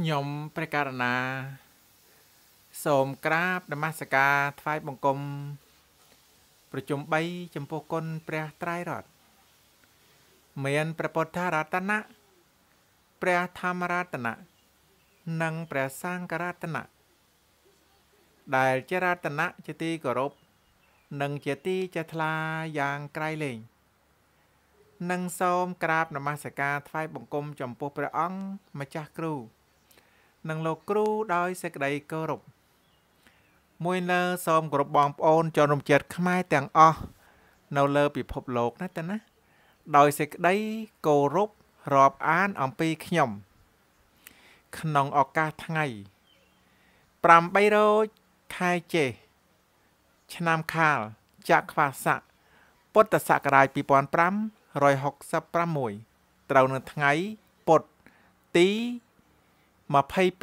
ខ្ញុំព្រះករណា សូមក្រាបនមស្ការថ្វាយបង្គំប្រជុំ3ចំពោះគុណព្រះត្រៃរតមានព្រះពុទ្ធរតនៈព្រះធម្មរតនៈនិងព្រះសង្ឃរតនៈដែលជារតនៈជាទីគោរពនិងជាទីចេះថ្លាយ៉ាងក្រៃលែងនិងសូមក្រាបនមស្ការថ្វាយបង្គំចំពោះព្រះអង្គម្ចាស់គ្រូនិងលោកគ្រូដោយសេចក្តីគោរពមួយលើសូមគោរពបងប្អូនជនរំជាតិខ្មែរទាំងអស់នៅលើពិភពលោកណាតើណាដោយសេចក្តីគោរពរាប់អានអំពីខ្ញុំ ក្នុងឱកាសថ្ងៃ800ខែចេឆ្នាំខាលចក្វាស័កពុទ្ធសករាជ2566ត្រូវនៅថ្ងៃពុទ្ធទី22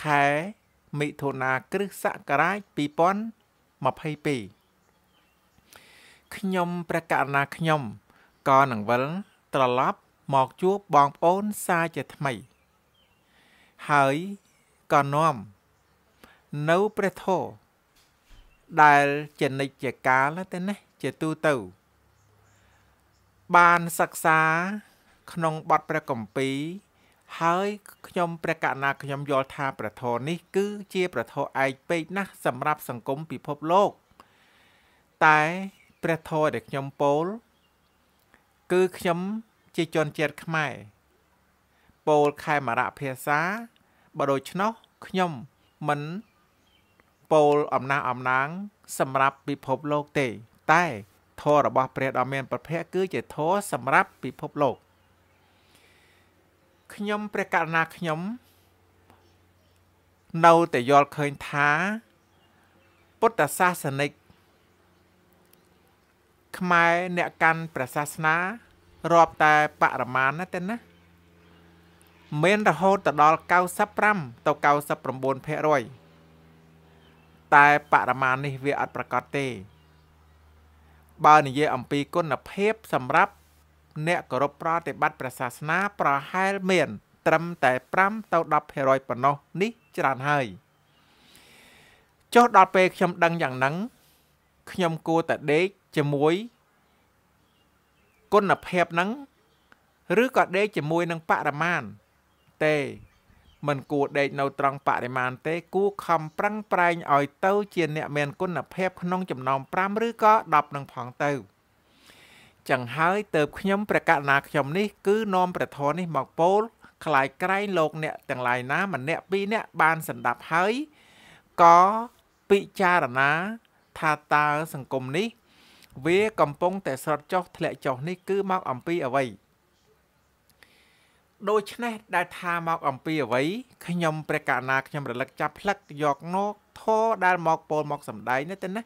ខែមិថុនាគ្រិស្តសករាជ2022ខ្ញុំព្រះករណាខ្ញុំក៏នឹងវិលត្រឡប់មកជួបបងប្អូនសាជាថ្មី ហើយក៏នាំនៅព្រះធរដែលចនិច្ចកាលទៅណាជាទូទៅ បានសិក្សា ក្នុងបទព្រះគម្ពីរហើយខ្ញុំព្រះកណាខ្ញុំយល់ថាប្រធរនេះគឺជាប្រធរឯកពេកណាស់សម្រាប់សង្គមពិភពលោក តែព្រះធរដែលខ្ញុំពោលគឺខ្ញុំជាជនជាតិខ្មែរពោលខេមរៈភាសាបើដូច្នោះខ្ញុំមិនពោលអំណះអំណាង សម្រាប់ពិភពលោកទេ តែធម៌របស់ព្រះដ៏មានប្រភពគឺ ជាធម៌សម្រាប់ពិភពលោក។ខ្ញុំព្រះករណាខ្ញុំនៅតែយល់ឃើញថា ពុទ្ធសាសនិកខ្មែរអ្នកកាន់ព្រះសាសនារាប់តែបរមាណទេណាមានរហូតទៅដល់95ទៅ99%តែបរមានេះវាអត់ប្រកាសទេបើនិយាយអំពីគុណភាពសម្រាប់អ្នកគោរពប្រតិបត្តិព្រះសាសនាប្រហែលមាន ត្រឹមតែ5ទៅ10%ប៉ុណ្ណោះនេះច្រើនហើយចុះដល់ពេលខ្ញុំដឹងយ៉ាងហ្នឹងខ្ញុំគួរតែដេកជាមួយ គុណភាពហ្នឹងឬក៏ដេកជាមួយនឹងបរិមាណទេ មិនគួរដេកនៅត្រង់បរិមាណទេ គួរខំប្រឹងប្រែងឲ្យទៅជាអ្នកមានគុណភាពក្នុងចំណោម5ឬក៏10នឹងផងទៅ។ចឹងហើយទៅខ្ញុំព្រះករណាខ្ញុំនេះគឺនាំព្រះធម៌នេះមកពោលคลายក្រែងលោកអ្នកទាំងឡាយណាម្នាក់ពីរអ្នក បានសន្តាប់ហើយក៏ពិចារណាថាតើសង្គមនេះ វាកំពុងតែស្រត់ចុះ ធ្លាក់ចុះនេះ គឺមកអំពីអ្វីដូច្នេះដែលថាមកអំពីអ្វីខ្ញុំព្រះករណាខ្ញុំរលឹកចាប់ផ្លឹកយកនោធរដែលមកពោលមកសំដែងនេះទៅណា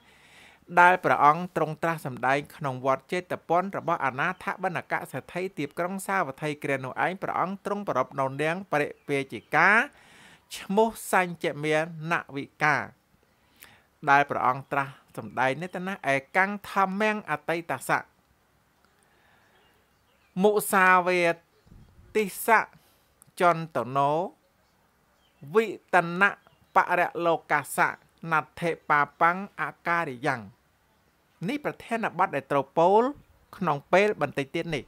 ដែលព្រះអង្គទ្រង់ត្រាស់សម្ដែងក្នុងវត្តចេតពនរបស់អាណាថបណ្ឌកសេដ្ឋីទីបក្រុងសាវត្ថីគ្រានោះឯងព្រះអង្គទ្រង់ប្រពន្ធនៅនាងបរិពេជិកាឈ្មោះសញ្ជមាណវិកាដែលព្រះអង្គត្រាស់សម្ដែងនេះតណាឯកាំងធម្មងអតីតសៈមុសាវេទិសៈចន្តណោវិតនៈបរៈលោកាសៈណដ្ឋិបាបង្អការិយ៉ាងនេះប្រធានបទដែលត្រូវពោលក្នុងពេលបន្តិចទៀតនេះ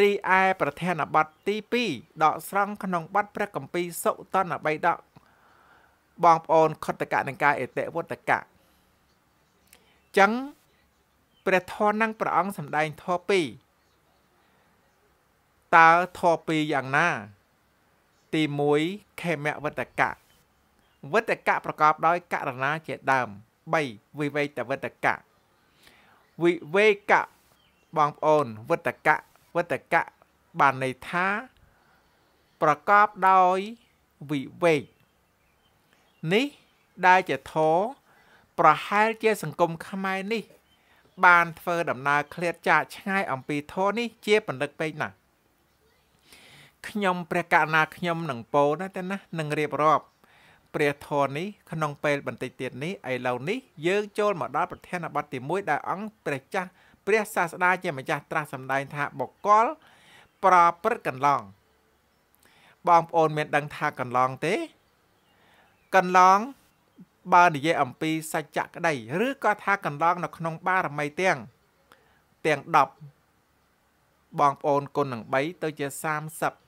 រីឯប្រធានបទទី2ដកស្រង់ក្នុងបទព្រះគម្ពីរសុតនបៃដកបងប្អូនខុត្តកៈនឹងការអេតិវតកៈចឹងព្រះធរនឹងព្រះអង្គសម្ដែងធរ2តើធរ2យ៉ាងណា ទី1ខេមវតកៈវតកៈប្រកបដោយករណាជាដើម3វិវេកតវតកៈវិវេកៈបងប្អូនវតកៈវតកៈបានន័យថា ប្រកបដោយវិវេកនេះដែលជាធរប្រហែលជា សង្គមខ្មែរនេះ បានធ្វើដំណើរឃ្លាតចាកឆ្ងាយអំពីធរនេះជាបណ្ឌិតពេកណាស់ខ្ញុំព្រះកណាខ្ញុំនឹងពោណាតែណានឹងរៀបរាប់ព្រះធរនេះក្នុងពេលបន្តិចទៀតនេះឥឡូវនេះយើងចូលមកដល់ប្រធានបទទី1ដែលអង្គព្រះចាស់ព្រះសាស្តាជាម្ចាស់ត្រាស់សម្ដែងថាបុគ្គលប្រព្រឹត្តកន្លងបងប្អូនមានដឹងថាកន្លងទេកន្លងបើនិយាយអំពីសច្ចៈក្តីឬក៏ថាកន្លង នៅ ក្នុង បារមីទាំងទាំង10បងប្អូនគុណនឹង3ទៅជា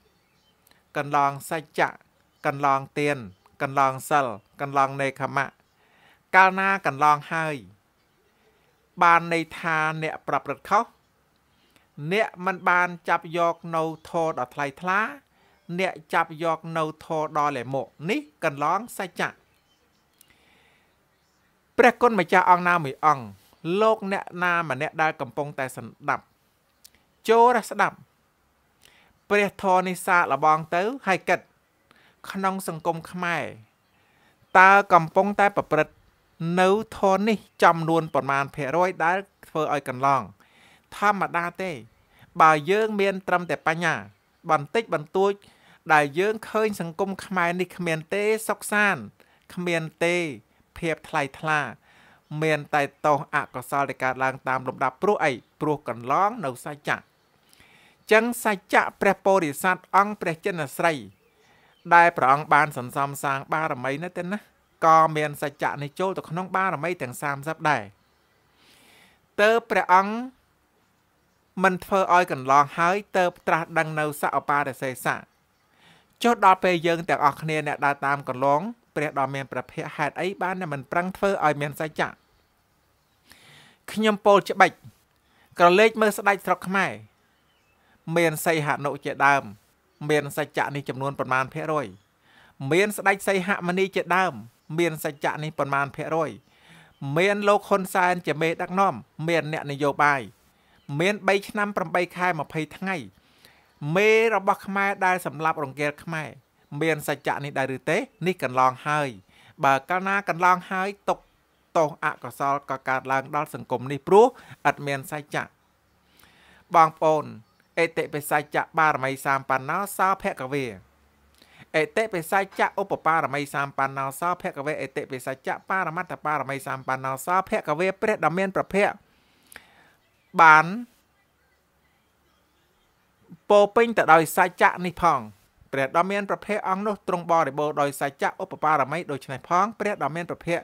30កន្លងសច្ចៈកន្លងទៀនកន្លងសិលកន្លងនេខមៈកាលណាកន្លងហើយបានន័យថាអ្នកប្រព្រឹត្តខុសអ្នកមិនបានចាប់យកនៅធរដ៏ថ្លៃថ្លាអ្នកចាប់យកនៅធរដ៏លែមុខនេះកន្លងសច្ចៈព្រះគុណម្ចាស់អង្គណាមួយអង្គលោកអ្នកណាម្នាក់ដែលកំពុងតែសម្ដាប់ចូលស្ដាប់ព្រះធរនេះសាកល្បងទៅហើយគិតក្នុង សង្គមខ្មែរតើកំពុងតែប្រព្រឹត្តនៅធននេះ ចំនួនប្រមាណភាគរយដែលធ្វើឲ្យកន្លងធម្មតាទេ បើយើង មាន ត្រឹមតែបញ្ញា បន្តិចបន្តួច ដែលយើងឃើញសង្គមខ្មែរនេះគ្មានទេសុខសានគ្មានទេ ភាពថ្លៃថ្លា មានតែតោសអកុសលដែលកើតឡើងតាមលំដាប់ព្រោះអីព្រោះកន្លងនៅសច្ចៈចឹងសច្ចៈព្រះពោធិសត្វអង្គព្រះចិនស្រីដែលព្រះអង្គបានសន្សំសាងបារមីនោះទៅណាក៏មានសច្ចៈនេះចូលទៅក្នុងបារមីទាំង30ដែរតើព្រះអង្គមិនធ្វើឲ្យកន្លងហើយតើត្រាស់ដឹងនៅសអបារសេសាចុះដល់ពេលយើងទាំងអស់គ្នាអ្នកដើរតាមកន្លងព្រះដ៏មានប្រភពហេតុអីបានតែមិន ប្រឹងធ្វើឲ្យមានសច្ចៈខ្ញុំពោលច្បិចក្រឡេកមើលស្ដេចស្រុកខ្មែរមានសីហនុជាដើមមានសច្ចៈនេះចំនួនប្រមាណភាគរយ មានស្ដេចសីហមុនីជាដើម មានសច្ចៈនេះប្រមាណភាគរយមានលោកហ៊ុនសែនជាមេដឹកនាំមានអ្នកនយោបាយមាន3ឆ្នាំ8ខែ20ថ្ងៃមេរបស់ខ្មែរដែលសម្លាប់រង្គាលខ្មែរមានសច្ចៈនេះដែរឬទេនេះកន្លងហើយ បើកាលណាកន្លងហើយຕົកតោសអកុសលក៏កើតឡើងដល់សង្គមនេះព្រោះឥតមានសច្ចៈបងប្អូនអេតិបិសច្ចៈបារមីសាមបណ្ណោសោភគវេអេតិបិសច្ចៈឧបបារមីសាមបណ្ណោសោភគវេអេតិបិសច្ចៈបារមត្តបារមីសាមបណ្ណោសោភគវេព្រះដ៏មានប្រភពបានពោពេញទៅដោយសច្ចៈនេះផងព្រះដ៏មានប្រភពអង្គនោះទ្រង់បរិបូរដោយសច្ចៈឧបបារមីដូច្នេះផងព្រះដ៏មានប្រភព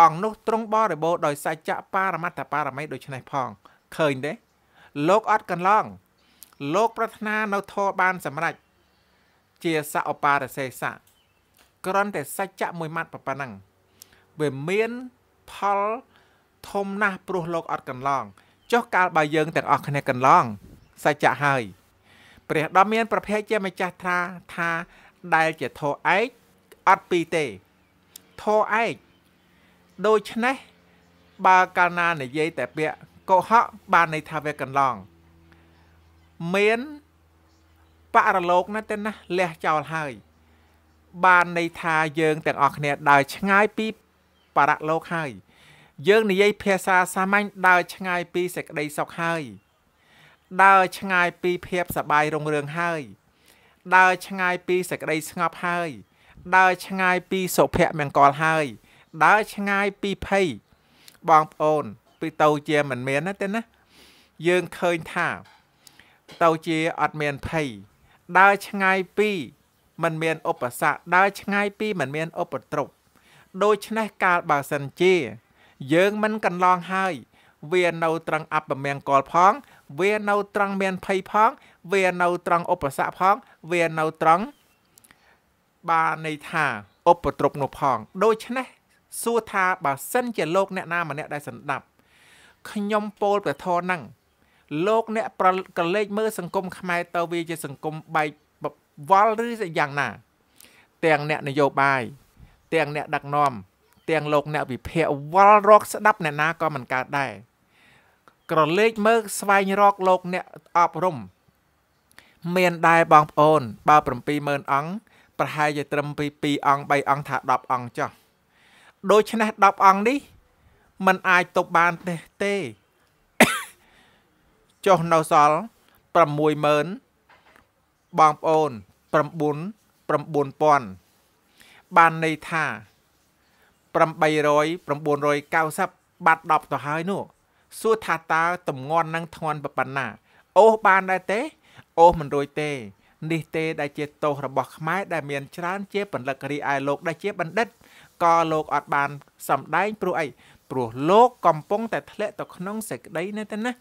អង្គនោះទ្រង់បរិបូរដោយសច្ចៈបារមត្តបារមីដូច្នេះផងឃើញទេលោកអត់កន្លងលោកប្រាថ្នានៅធម៌បានសម្រេចជាសឧបារសេសៈក្រន់តែសច្ចៈមួយម៉ាត់ប៉ុណ្ណឹងវាមានផលធំណាស់ព្រោះលោកអត់កន្លងចុះកាលបើយើងទាំងអស់គ្នាកន្លង សច្ចៈហើយព្រះដ៏មានប្រភេទជាម្ចាស់ថាថាដែលជាធោឯកអត់ពីទេធោឯកដូច្នេះបើកាលណានិយាយតែពាក្យកុហកបានន័យថាវាកន្លងមានបរលោកណាស់ទៅណាលះចោលហើយ បានន័យថាយើងទាំងអស់គ្នាដើរឆ្ងាយពីបរលោកហើយ យើងនិយាយភាសាសាមញ្ញដើរឆ្ងាយពីសេចក្តីសុខហើយដើរឆ្ងាយពីភាពសបាយរុងរឿងហើយដើរឆ្ងាយពីសេចក្តីស្ងប់ហើយដើរឆ្ងាយពីសុភមង្គលហើយ ដើរឆ្ងាយពីភ័យបងប្អូនពីទៅជាមិនមែនណាទេណាយើងឃើញថាទៅជាអត់មានភ័យដើរឆ្ងាយពីมันមានឧបសគ្គដើរឆ្ងាយពីมันមានឧបទ្រពដូច្នេះកាលបើសិនជា យើងមិនកន្លងហើយ វានៅ ត្រង់អពមង្គលផង វានៅត្រង់មានភ័យផង វានៅត្រង់ឧបសគ្គផងវានៅត្រង់បានន័យថាឧបទ្រពនោះផង ដូច្នេះសួរថាបើសិន ជាលោកអ្នកណាម្នាក់ដែលសម្ដាប់ខ្ញុំពោលព្រះធរនឹងលោកអ្នកប្រកលេចមើលសង្គមខ្មែរតើវាជាសង្គមបែកវល់ឬយ៉ាងណា ទាំងអ្នកនយោបាយទាំងអ្នកដឹកនាំ ទាំងលោកអ្នកវិភាគវល់រក ស្ដាប់អ្នកណាក៏មិនកើតដែរក្រឡេកមើលស្វែងរកលោកអ្នកអប់រំ មានដែរបងប្អូនបើ70000អង្គប្រហែលជាត្រឹមពី2អង្គ3អង្គថា10អង្គចុះដូច្នេះ10អង្គនេះมันអាចទៅបានទេទេចុះនៅសល់60000បងប្អូន9 9000បានន័យថា800 990បាត់10ទៅហើយនោះសួរថាតើតំងន់នឹងធន់ប៉ុណ្ណា អូសបានដែរទេ អូសមិនរួចទេនេះទេ ដែលជាទោសរបស់ខ្មែរដែលមានច្រើនជាពលិករីឯលោកដែលជាបណ្ឌិតក៏លោកអត់បានសម្ដែងព្រោះអីព្រោះលោកកំពុងតែធ្លាក់ទៅក្នុងសេចក្តីនេះទៅណា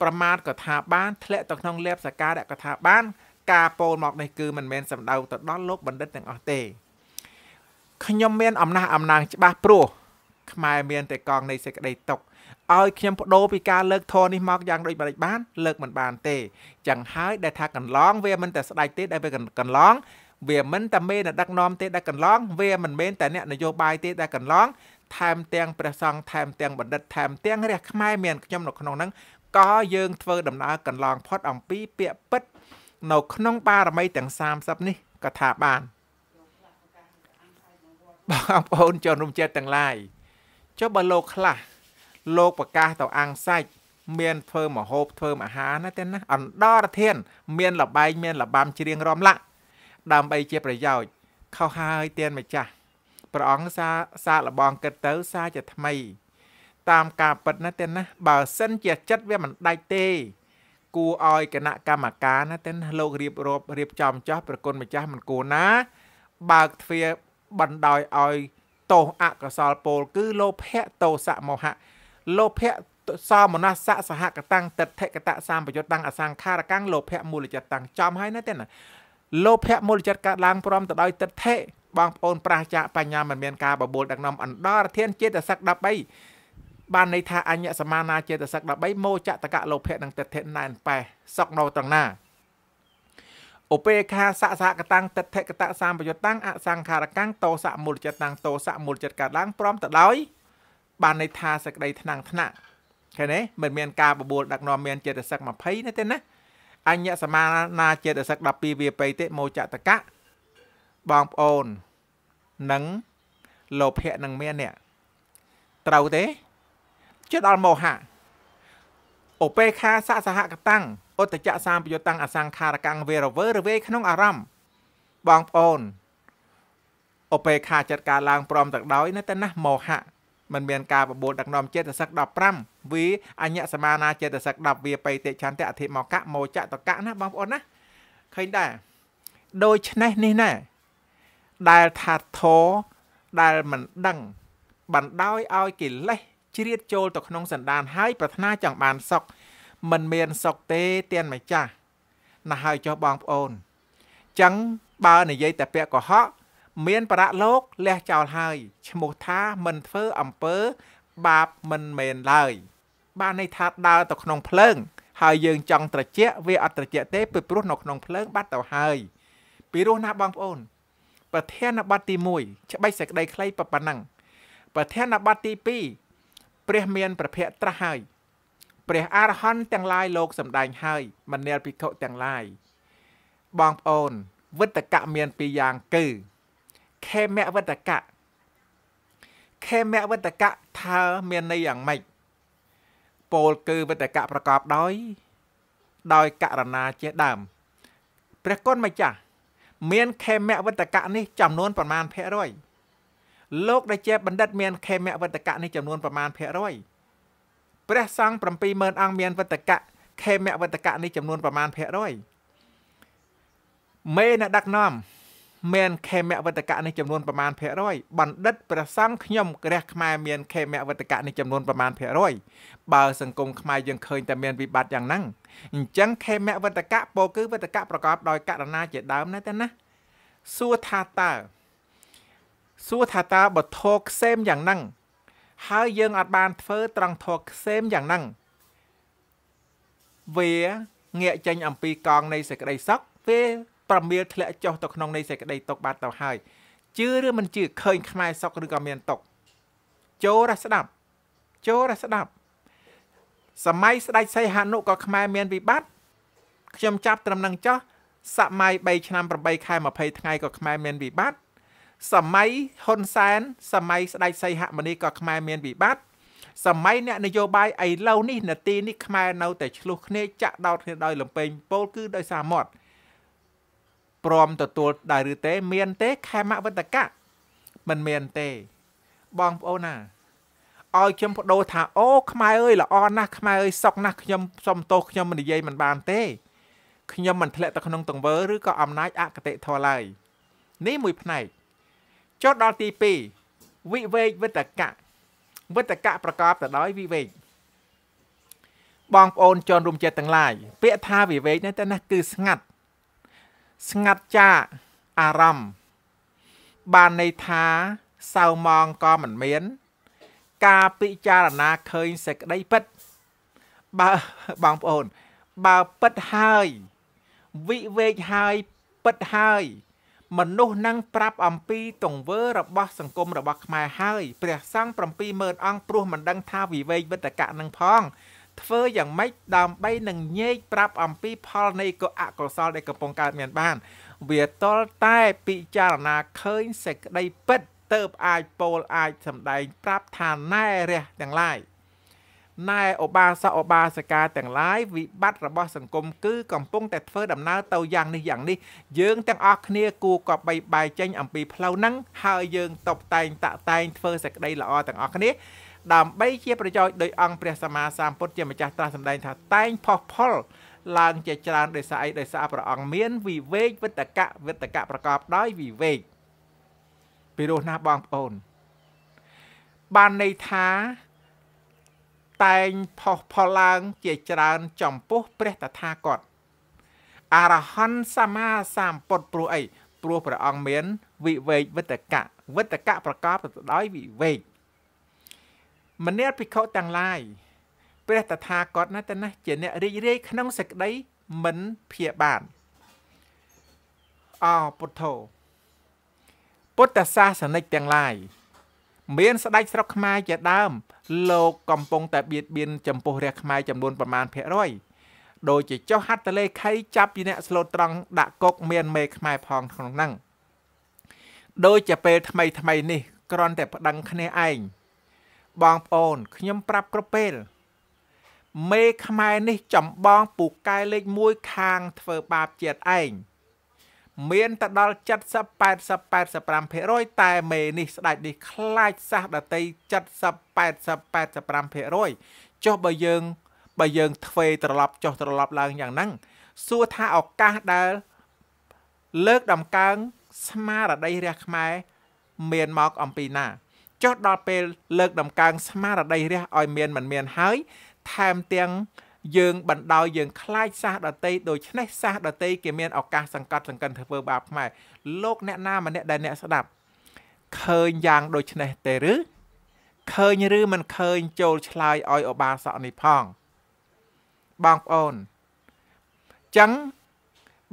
ប្រមាថក៏ថាបានធ្លាក់ទៅក្នុងលេបសការៈក៏ថាបាន ការពោលមកនេះគឺមិនមែនសំដៅទៅដល់លោកបណ្ឌិតទាំងអស់ទេខ្ញុំមានអំណះអំណាង ច្បាស់ព្រោះខ្មែរមានតែកងនៃសេចក្តីຕົកឲ្យខ្ញុំបដូរពីការលើកធរនេះមកយ៉ាងដូចម្តេចបានលើកមិនបានទេចឹងហើយដែលថាកន្លងវាមិនតែស្ដាច់ទេដែលវាកន្លងវាមិនតែមេដឹកនាំទេដែលកន្លងវាមិនមែនតែអ្នកនយោបាយទេដែលកន្លងថែមទាំងព្រះសង្ឃថែមទាំងបណ្ឌិតថែមទាំងរះខ្មែរមានខ្ញុំនៅក្នុងហ្នឹងក៏យើងធ្វើដំណើរកន្លងផុតអំពីពាក្យពិត នៅ ក្នុង បារមីទាំង30នេះក៏ថាបានបងប្អូនជនរំចិត្តទាំងឡាយចុះបើលោកខ្លះលោកប្រកាសទៅអាំងសាច់មានធ្វើមហូបធ្វើអាហារណាទេណាអណ្ដរធានមានលបែងមាន លបាំច្រៀងរំលាក់ ដើម្បី ជាប្រយោជន៍ខុសហើយទៀនម្ចាស់ព្រះអង្គសាសាកលបងគិតទៅសាជាថ្មីតាមការពិតណាទេណាបើសិនជាចិត្តវាមិនដាច់ទេគួរឲ្យគណៈកម្មការណាទេណាលោករៀបរាប់រៀបចំចោះប្រគុណម្ចាស់មិនគួរណា បើកទ្វារបណ្ដោយឲ្យទោសអកុសលពលគឺលោភៈទោសៈមោហៈលោភៈសោមនស្សៈសហកតាំងតិដ្ឋិកតៈសម្បយុត្តังអសង្ខារកាំងលោភៈមូលចិត្តតាំងចំហើយណាទេណាលោភៈមូលចិត្តកើតឡើងព្រមទៅដោយតិដ្ឋិបងប្អូនប្រះចាកបញ្ញាមិនមានការបបួលដឹកនាំអន្តរធានចេតសឹក13បានន័យថាអញ្ញសមាណាចេតសិក13មោចតកៈលោភៈនិងទិដ្ឋិណែនប៉ែសក់នៅត្រង់ណាឧបេខាសសហកតាំងទិដ្ឋិកតសម្បយុត្តាំងអសង្ខារកាំងតោសៈមូលចិត្តតាំងតោសៈមូលចិត្តកាដាងព្រមទៅដោយបានន័យថា សក្តីថ្នាំងថ្នាក់ឃើញទេមិនមានការបបួលដឹកនាំមានចេតសិក20ទេទេណាអញ្ញសមាណាចេតសិក12វាបេតិមោចតកៈបងប្អូននិងលោភៈនឹងមាននេះត្រូវទេជាដល់មោហៈអូបេខាសសហកតាំងឧត្តចសាមពយុតាំងអសង្ខារកាំងវេរវើរវេក្នុងអារម្មណ៍បងប្អូនអូបេខាចាត់ការឡើងព្រមទាំងដោយនៅតែណាស់មោហៈมันមានការបបួលដឹកនាំចេតសិក15វាអញ្ញសមានាចេតសិក10វាបេតិឆន្ទៈអធិមកៈមោចតកៈណាបងប្អូនណាឃើញដែរដូច្នេះនេះណាដែលថាធរដែលមិនដឹងបណ្ដោយឲ្យកិលេសជ្រៀតចូលទៅក្នុងសន្តានហើយប្រាថ្នាចង់បានសុខមិនមានសុខទេទៀនម្ចាស់ណាស់ហើយចុះបងប្អូន ចឹងបើនិយាយតែពាក្យកុហកមានប្រាក់លោកលះចោលហើយឈ្មោះថាមិនធ្វើអំពើបាបមិនមែនឡើយបានន័យថាដើរទៅក្នុងភ្លើង ហើយយើងចង់ត្រជាក់វាអត់ត្រជាក់ទេពីព្រោះនៅក្នុងភ្លើងបាត់ទៅហើយ ពីរោះណាបងប្អូន ប្រធានបတ်ទី1ច្បាច់សេចក្តីខ្លីប៉ុណ្ណឹងប្រធានបတ်ទី2ព្រះមានប្រភៈត្រាស់ហើយព្រះអរហន្តទាំងឡាយលោកសម្ដែងហើយ មនាលភិក្ខុទាំងឡាយបងប្អូនវិត្តកៈមានពីរយ៉ាងគឺខេមៈវិត្តកៈខេមៈវិត្តកៈថាមានន័យយ៉ាងម៉េចពោលគឺវិត្តកៈប្រកបដោយ ដោយករណាជាដើម ព្រះគុណម្ចាស់មានខេមៈវិត្តកៈនេះចំនួនប្រមាណភាគរយលោកដែលជាបណ្ឌិតមានខេមវត្តកៈនេះចំនួនប្រមាណភាគរយព្រះសង្ឃ70000អង្គមានវត្តកៈខេមវត្តកៈនេះចំនួនប្រមាណភាគរយមេអ្នកដឹកនាំមានខេមវត្តកៈនេះចំនួនប្រមាណភាគរយបណ្ឌិតព្រះសង្ឃខ្ញុំក្រះខ្មែរមានខេមវត្តកៈនេះចំនួនប្រមាណភាគរយបើសង្គមខ្មែរយើងឃើញតែមានវិបត្តិយ៉ាងហ្នឹងអញ្ចឹងខេមវត្តកៈពោគឺវត្តកៈប្រកបដោយករណាជាដើមណាស់តែណាសួរថាតើសួរថាតើបើធរខ្សែមយ៉ាងហ្នឹងហើយយើងអត់បានធ្វើត្រង់ធរខ្សែមយ៉ាងហ្នឹងវាងាកចេញអំពីកងនៃសេចក្តីសុខវាប្រមៀលធ្លាក់ចុះទៅក្នុងនៃសេចក្តីទុកបាត់ទៅហើយជឿឬមិនជឿឃើញខ្មែរសុខឬក៏មានទុកចូលរះស្ដាប់ចូលរះស្ដាប់សម័យស្ដេចសីហនុក៏ខ្មែរមានវិបត្តិខ្ញុំចាប់ត្រឹមនឹងចោះសម័យ3ឆ្នាំ8ខែ20ថ្ងៃក៏ខ្មែរមានវិបត្តិសម័យហ៊ុនសែនសម័យស្ដេចសីហមុនីក៏ខ្មែរមានវិបត្តិសម័យអ្នកនយោបាយឥឡូវនេះនាទីនេះខ្មែរនៅតែឆ្លោះគ្នាចាក់ដោតគ្នាដោយលំពេងពោលគឺដោយសារមាត់ព្រមទទួលដែរឬទេ មានទេខេមវត្តកៈមិនមានទេបងប្អូនណាឲ្យខ្ញុំបដូរថាអូខ្មែរអើយល្អណាស់ខ្មែរអើយសុកណាស់ខ្ញុំសុំទោសខ្ញុំមិននិយាយមិនបានទេខ្ញុំមិនធ្លាក់ទៅក្នុងទង្វើឬក៏អំណាចអកតេធម៌ឡើយនេះមួយផ្នែកចុះដល់ទី2វិវេកវិតកៈវិតកៈប្រកបទៅដោយវិវេកបងប្អូនជនរួមចិត្តទាំងឡាយពាក្យថាវិវេកនេះតែណាគឺស្ងាត់ស្ងាត់ចាអារម្មណ៍បានន័យថាសៅមងក៏មិនមាន ការពិចារណាឃើញសេចក្តីពិតបើបងប្អូន បើពិតហើយវិវេកហើយពិតហើយមនុស្សនឹងប្រាប់អំពីទង្វើរបស់សង្គមរបស់ខ្មែរហើយព្រះសង្ឃ70000អង្គព្រោះមិនដឹងថាវិវេកវិតកៈនឹងផង ធ្វើយ៉ាងម៉េចដើម្បីនឹងញែកប្រាប់អំពីផលនៃកុអកុសលដែលកំពុងកើតមាន បានវាតលតែពិចារណាឃើញសេចក្តីពិតទៅអាចពោលអាចសម្ដែងប្រាប់ថាណែរះទាំងឡាយ។ណែឧបាសកឧបាសិកាទាំងឡាយវិបត្តិរបស់សង្គមគឺកំពុងតែធ្វើដំណើរទៅយ៉ាងនេះយ៉ាងនេះយើងទាំងអស់គ្នាគួរក៏បីបាយចេញអំពីផ្លូវហ្នឹងហើយយើងតបតែងតាក់តែងធ្វើសេចក្តីល្អទាំងអស់គ្នាដើម្បីជាប្រយោជន៍ដោយអង្គព្រះសម្មាសម្ពុទ្ធជាម្ចាស់ត្រាស់សម្ដែងថាតែងផុសផុលឡើងជាច្រើនដោយសារអីដោយសារព្រះអង្គមាន វិវេកវិតកៈវិតកៈប្រកបដោយវិវេកពីរោះណាបងប្អូនបានន័យថាតែងផុសផុលឡើងជាច្រើនចំពោះព្រះតថាគតអរហន្តសម្មាសម្ពុទ្ធព្រោះអីព្រោះព្រះអង្គមានវិវេកវិតកៈវិតកៈប្រកបទៅដោយវិវេកមនាលភិក្ខុទាំងឡាយព្រះតថាគតណាតណាជាអ្នករីករាយក្នុងសេចក្តីមិនភៀបានអោពុទ្ធោពុទ្ធសាសនិកទាំងឡាយមានស្ដេចស្រុកខ្មែរជាដើមលោកកំពុងតែបៀតបៀនចំពោះរះខ្មែរចំនួនប្រមាណភាគរយដូចជាចុះហត្ថលេខីចាប់ពីអ្នកស្លូតត្រង់ដាក់គុកមានមេខ្មែរផងក្នុងហ្នឹងដូចជាពេលថ្មីថ្មីនេះគ្រាន់តែប្តឹងគ្នាឯងបងប្អូនខ្ញុំប្រាប់គ្រប់ពេលមេខ្មែរនេះចំបងពូកែលេខ1ខាងធ្វើបាបជាតិឯងមានទៅដល់70 80 85%តែមេនេះស្ដេចនេះខ្លាចសះដតី70 80 85%ចុះបើយើងបើយើង ធ្វេត្រឡប់ចុះត្រឡប់ឡើងយ៉ាងហ្នឹងសួរថាឱកាសដែលលើកដំកើងស្មារតីរះខ្មែរ មានមកអំពីណា ចុះដល់ពេលលើកដំកើងស្មារតីរះឲ្យមានមិនមាន ហើយ ថែមទាំងយើងបណ្ដោយយើងខ្លាចសាសដតីដូច្នេះសាសដតីគេមានឱកាសសង្កត់សង្កិនធ្វើបាបខ្មែរលោកអ្នកណាម្នាក់ដែលអ្នកស្ដាប់ឃើញយ៉ាងដូច្នេះទេឬឃើញឬមិនឃើញចូលឆ្លើយឲ្យឧបាសកនេះផងបងប្អូនចឹង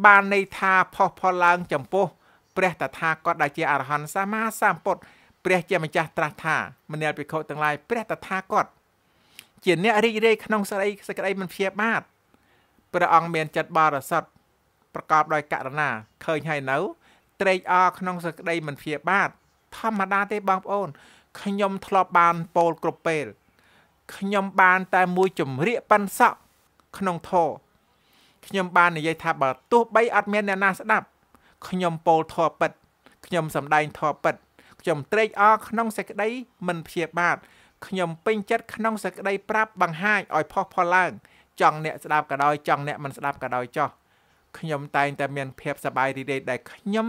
បានន័យថាផុសផុលឡើង ចំពោះព្រះតថាគតដែលជា អរហន្តសម្មាសម្ពុទ្ធព្រះ ជាម្ចាស់ត្រាស់ថាមនាលភិក្ខុទាំងឡាយព្រះតថាគតជាអ្នករីករាយក្នុងសេចក្តីសេចក្តីមិនព្យាបាទព្រះអង្គមានចិត្តបរិសុទ្ធប្រកបដោយករណាឃើញហើយនៅត្រេកអរក្នុងសេចក្តីមិនព្យាបាទធម្មតាទេបងប្អូនខ្ញុំធ្លាប់បានពោលគ្រប់ពេលខ្ញុំបានតែមួយជំរាកប៉ិនសក់ក្នុងធរខ្ញុំបាននិយាយថាបើ ទោះបី អត់មានអ្នកណាស្ដាប់ខ្ញុំពោលធរពិតខ្ញុំសំដែងធរពិតខ្ញុំត្រេកអរក្នុងសេចក្តីមិនព្យាបាទខ្ញុំពេញចិត្តក្នុងសក្តីប្រាប់បង្ហាញឲ្យផុសផុលឡើងចង់អ្នកស្ដាប់ក៏ដោយចង់អ្នកមិនស្ដាប់ក៏ដោយចោះខ្ញុំតែងតែមានភាពសប្បាយរីករាយដែលខ្ញុំ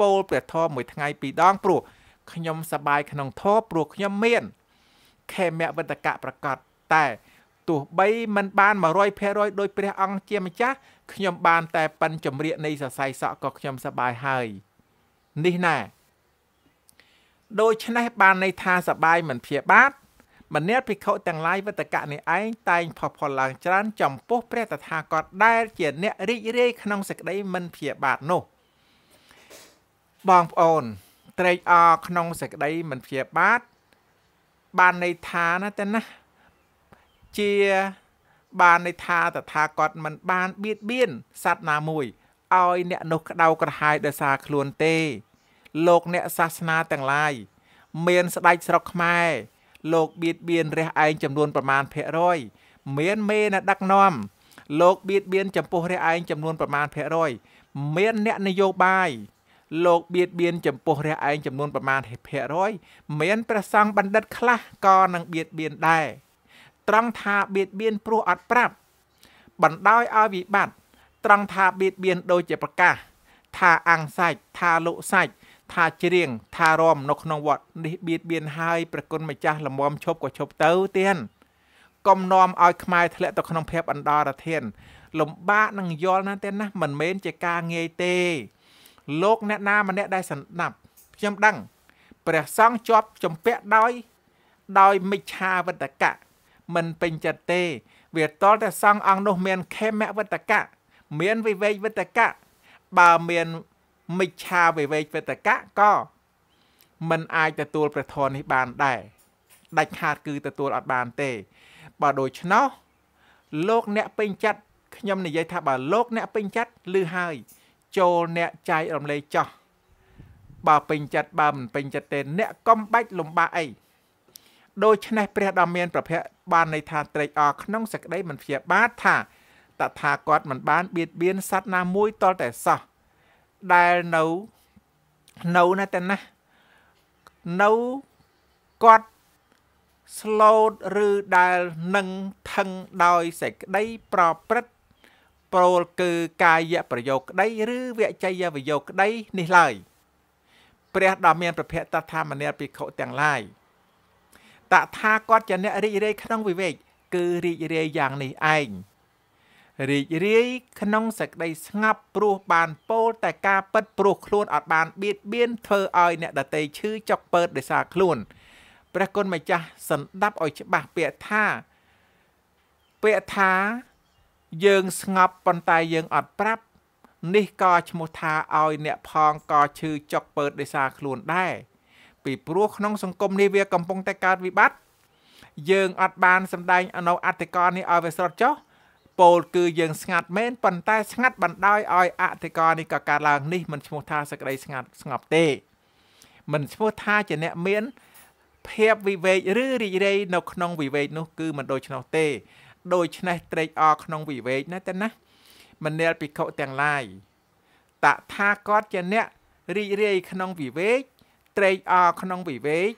ពោលព្រះធម៌មួយថ្ងៃ ពីរដងព្រោះខ្ញុំសប្បាយក្នុងធម៌ព្រោះខ្ញុំមាន ខេមវិតកៈប្រកាសតែទោះបីមិនបាន100%ដោយព្រះអង្គជាម្ចាស់ខ្ញុំបាន តែប៉ិនចម្រៀកនៃសរសៃសក់ក៏ខ្ញុំសប្បាយហើយនេះណាដូច្នេះបានន័យថាសប្បាយមិនព្យាបាទម្នាក់ភិក្ខុទាំងឡាយវត្តកៈនេះឯងតែងផុសផុលឡើង ច្រើន ចំពោះព្រះតថាគតដែលជាអ្នករីករាយក្នុងសេចក្តីមិនព្យាបាទនោះបងប្អូនត្រេកអរក្នុងសេចក្តីមិនព្យាបាទបានន័យថាណាតែណាជា បានន័យថាតថាគតមិនបានបៀតបៀនសត្វណាមួយឲ្យអ្នកនោះក្តៅក្រហាយដោយសារខ្លួនទេ លោកអ្នកសាសនាទាំងឡាយមានស្ដេចស្រុកខ្មែរលោកបៀតបៀនរះឯងចំនួនប្រមាណភាគរយមានមេអ្នកដឹកនាំលោកបៀតបៀនចំពោះរះឯងចំនួនប្រមាណភាគរយមានអ្នកនយោបាយលោកបៀតបៀនចំពោះរះឯងចំនួនប្រមាណភាគរយមានព្រះសង្ឃបណ្ឌិតខ្លះក៏នឹងបៀតបៀនដែរត្រង់ថាបៀតបៀនព្រោះអត់ប្រាប់បណ្ដោយឲ្យវិបត្តិត្រង់ថាបៀតបៀនដូចជាប្រកាសថាអង្គសាច់ថាលោកសាច់ថាច្រៀងថារំនៅក្នុងវត្តនេះបៀតបៀនហើយប្រគុណម្ចាស់លំមឈប់ក៏ឈប់ទៅទៀនកុំនាំឲ្យខ្មែរធ្លាក់ទៅក្នុងភពអណ្ដរធាន លំបាកនឹងយល់ណាស់ទេណាមិនមែនជាការងាយទេលោកអ្នកណាម្នាក់ដែលសន្តាប់ខ្ញុំដឹងព្រះសង្ឃជាប់ចម្ពាក់ដោយដោយមិច្ឆាវត្តកៈមិនពេញចិត្តទេ វាតលតែសង្ឃអង្គនោះមាន ខេមវត្តកៈមានវិវេកវត្តកៈបើមានមិច្ឆាវិវេកវេតកៈក៏มันអាចទទួលព្រះធម៌នេះបានដែរដាច់ខាតគឺទទួលអត់បានទេបើដូច្នោះលោកអ្នកពេញចិត្តខ្ញុំនិយាយថាបើលោកអ្នកពេញចិត្តឮហើយចូលអ្នកចែករំលែកចោះបើពេញចិត្តបើមិនពេញចិត្តទេអ្នកកំបាច់លំបាកអីដូច្នេះព្រះដ៏មានប្រភពបានន័យថាត្រេកអរក្នុងសក្តីមិនព្យាបាទថាតថាគាត់មិនបានបៀតបៀនសត្វណាមួយតលតែសោះដែលនៅនៅណាតែណានៅគាត់ស្លូតឬដែលនឹងថឹងដោយសេចក្តីប្រព្រឹត្តប្រូលគឺកាយប្រយោគក្តីឬវចយប្រយោគក្តីនេះឡើយព្រះដ៏មានប្រភៈតថាមនាលភិក្ខុទាំងឡាយតថាគាត់ជាអ្នករីករាយក្នុងវិវេកគឺរីករាយយ៉ាងនេះឯងរីករាយក្នុងសេចក្តីស្ងប់ព្រោះបានពោលតែការពិតព្រោះខ្លួនអត់បានបៀតបៀនធ្វើឲ្យអ្នកដតីឈឺចុកពើតដោយសារខ្លួនព្រះគុណម្ចាស់សន្តាប់ឲ្យច្បាស់ពាក្យថាពាក្យថា យើង ស្ងប់ប៉ុន្តែយើងអត់ប្រាប់ នេះក៏ឈ្មោះថាឲ្យអ្នកផងក៏ឈឺចុកពើតដោយសារខ្លួនដែរពីព្រោះក្នុងសង្គមនេះវាកំពុង តែកើតវិបត្តិយើងអត់បានសម្ដែងអនុអត្តកលនេះឲ្យវាស្រត់ចុះពោលគឺយើងស្ងាត់មែនប៉ុន្តែស្ងាត់បណ្ដោយឲ្យអតិករនេះក៏កើតឡើងនេះមិនឈ្មោះថាសក្តីស្ងាត់ស្ងប់ទេមិនឈ្មោះថាជាអ្នកមានភាពវិវេកឬរីករាយនៅក្នុងវិវេកនោះ គឺមិនដូច្នោះទេដូច្នេះត្រេកអរក្នុងវិវេកណាទៅណាមនាលភិក្ខុទាំងឡាយតថាគាត់ជាអ្នករីករាយក្នុងវិវេកត្រេកអរក្នុងវិវេក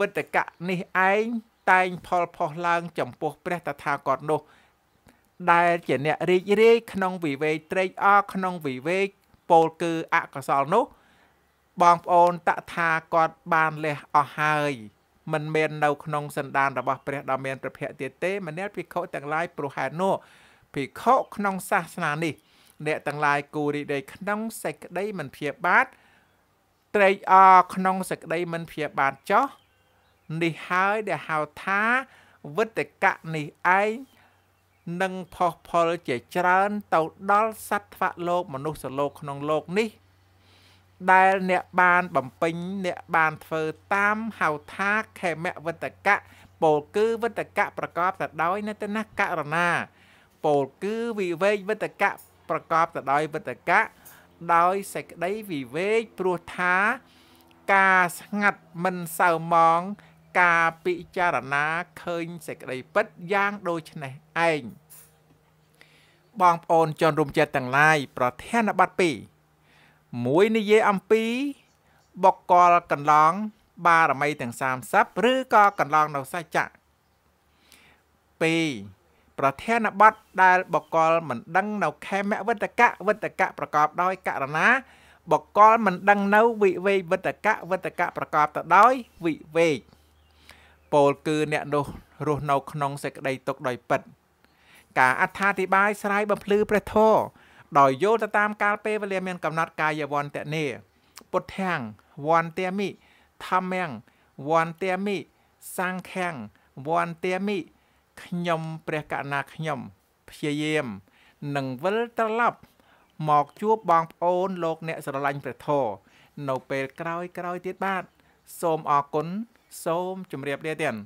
វិតកៈនេះឯងតែងផលផុសឡើងចំពោះ ព្រះតថាគតនោះដែលជាអ្នករីករាយក្នុងវិវេកត្រេកអរក្នុងវិវេកពោលគឺអកុសលនោះ បងប្អូនតថាគាត់បានលះអស់ហើយមិនមែននៅក្នុងសន្តានរបស់ព្រះដ៏មានព្រះភ័ក្រទៀតទេម្នាក់ភិក្ខុទាំងឡាយព្រោះហេតុនោះភិក្ខុក្នុងសាសនានេះ អ្នកទាំងឡាយគូរីដីក្នុងសេចក្តីមិនព្យាបាទត្រេកអរក្នុងសេចក្តីមិនព្យាបាទចោះនេះហើយដែលហៅថាវិតកៈនេះឯងនិងផុសផលជាច្រើនទៅដល់សត្វថ្វាក់លោកមនុស្សលោកក្នុងលោកនេះដែលអ្នកបានបំពេញអ្នកបានធ្វើតាមហៅថាខេមវត្តកៈពោលគឺវត្តកៈប្រកបទៅដោយនិតនៈករណាពោលគឺវិវេកវត្តកៈប្រកបទៅដោយវត្តកៈដោយសេចក្តីវិវេកព្រោះថា ការស្ងាត់មិនសៅមងការពិចារណាឃើញសេចក្តីពិតយ៉ាងដូចនេះឯងបងប្អូនជនរួមចិត្តទាំងឡាយ ប្រធានបတ်2មួយនិយាយអំពី បកកលកន្លង បារមីទាំង30ឬក៏កន្លងនៅសច្ចៈ2ប្រធានបတ်ដែលបកល មិនដឹង នៅខេមវិតកៈវិតកៈប្រកបដោយករណាបកលមិនដឹង នៅវិវេកវិតកៈវិតកៈប្រកបទៅដោយវិវេក3ពោលគឺអ្នកនោះរស់នៅ ក្នុងសេចក្តីទុក្ខដោយពិត ការអត្ថាធិប្បាយស្រាយបំភ្លឺព្រះធម៌ដោយយោទៅតាម កាលពេលវេលាមាន កំណត់កាយវន្តនេពុទ្ធាំងវន្តេមិធម្មំវន្តេមិសង្ខាំងវន្តេមិខ្ញុំព្រះកណាខ្ញុំព្យាយាមនឹងវិលត្រឡប់មកជួបបងប្អូនលោក អ្នកស្រឡាញ់ព្រះធម៌នៅពេលក្រោយក្រោយទៀតបាទសូមអរគុណសូមជម្រាបលាទាំង